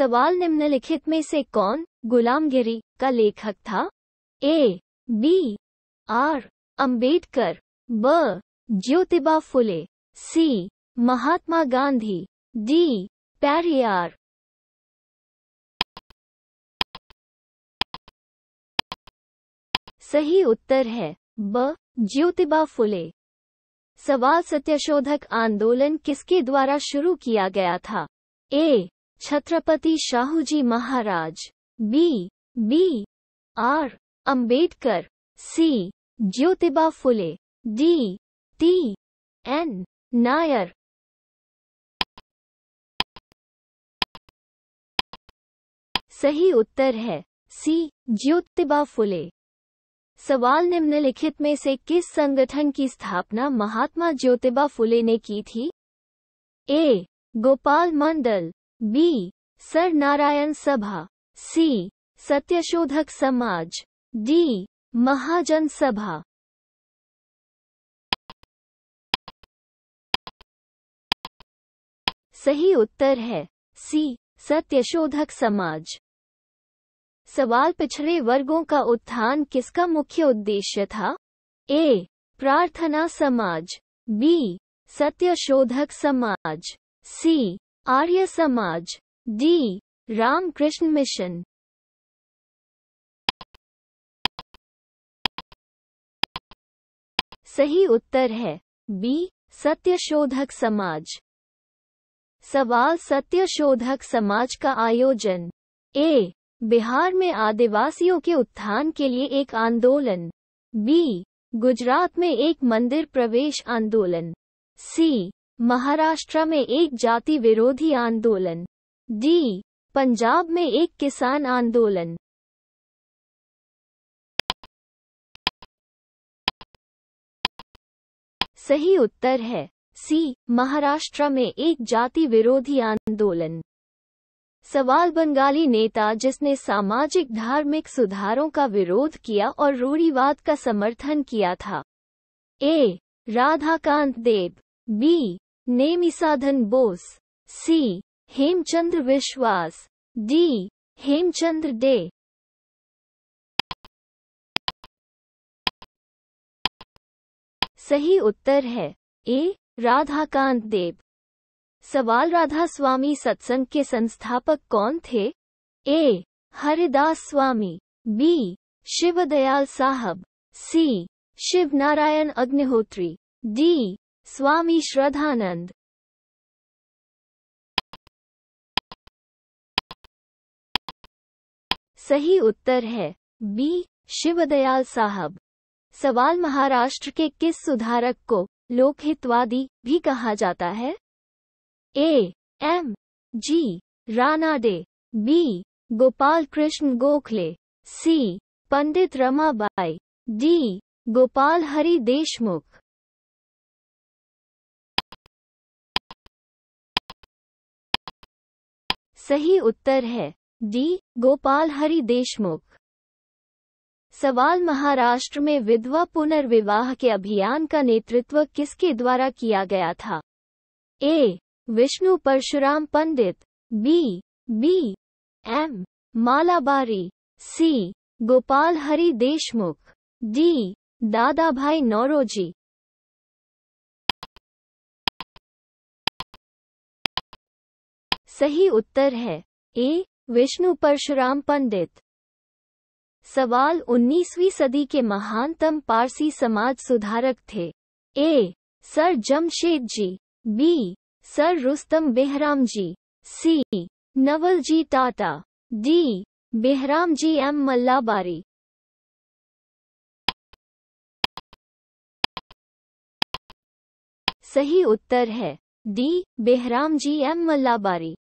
सवाल निम्नलिखित में से कौन गुलामगिरी का लेखक था A B R Ambedkar B Jyotiba Phule C Mahatma Gandhi D Periyar सही उत्तर है ब ज्योतिबा फुले सवाल सत्यशोधक आंदोलन किसके द्वारा शुरू किया गया था A Chhatrapati Shahu ji Maharaj B B R Ambedkar C Jyotiba Phule D T N Nair सही उत्तर है सी ज्योतिबा फुले सवाल निम्नलिखित में से किस संगठन की स्थापना महात्मा ज्योतिबा फुले ने की थी ए गोपाल मंडल बी सर नारायण सभा सी सत्यशोधक समाज डी महाजन सभा सही उत्तर है सी सत्यशोधक समाज सवाल पिछड़े वर्गों का उत्थान किसका मुख्य उद्देश्य था ए प्रार्थना समाज बी सत्यशोधक समाज सी आर्य समाज डी रामकृष्ण मिशन सही उत्तर है बी सत्यशोधक समाज सवाल सत्यशोधक समाज का आयोजन ए बिहार में आदिवासियों के उत्थान के लिए एक आंदोलन बी गुजरात में एक मंदिर प्रवेश आंदोलन सी महाराष्ट्र में एक जाति विरोधी आंदोलन डी पंजाब में एक किसान आंदोलन सही उत्तर है सी महाराष्ट्र में एक जाति विरोधी आंदोलन सवाल बंगाली नेता जिसने सामाजिक धार्मिक सुधारों का विरोध किया और रूढ़ीवाद का समर्थन किया था A Radhakant Dev B Nemisadhan Bose C Hemchandra Biswas D Hemchandra day सही उत्तर है ए राधाकांत देव सवाल राधा स्वामी सत्संग के संस्थापक कौन थे A Haridas Swami B Shivdayal Sahab C Shiv Narayan Agnihotri D Swami Shraddhanand सही उत्तर है बी शिवदयाल साहब सवाल महाराष्ट्र के किस सुधारक को लोकहितवादी भी कहा जाता है A M G Ranade B Gopal Krishna Gokhale C Pandit Ramabai D Gopal Hari Deshmukh सही उत्तर है डी गोपाल हरि देशमुख सवाल महाराष्ट्र में विधवा पुनर्विवाह के अभियान का नेतृत्व किसके द्वारा किया गया था A Vishnu Parshuram Pandit B B M Malabari C Gopal Hari Deshmukh D Dadabhai Naoroji सही उत्तर है ए विष्णु परशुराम पंडित सवाल 19वीं सदी के महानतम पारसी समाज सुधारक थे A sir Jamshed ji B sir Rustom Behram ji C Naval ji Tata D Behram ji M Malabari सही उत्तर है डी बेहराम जी एम मल्लाबारी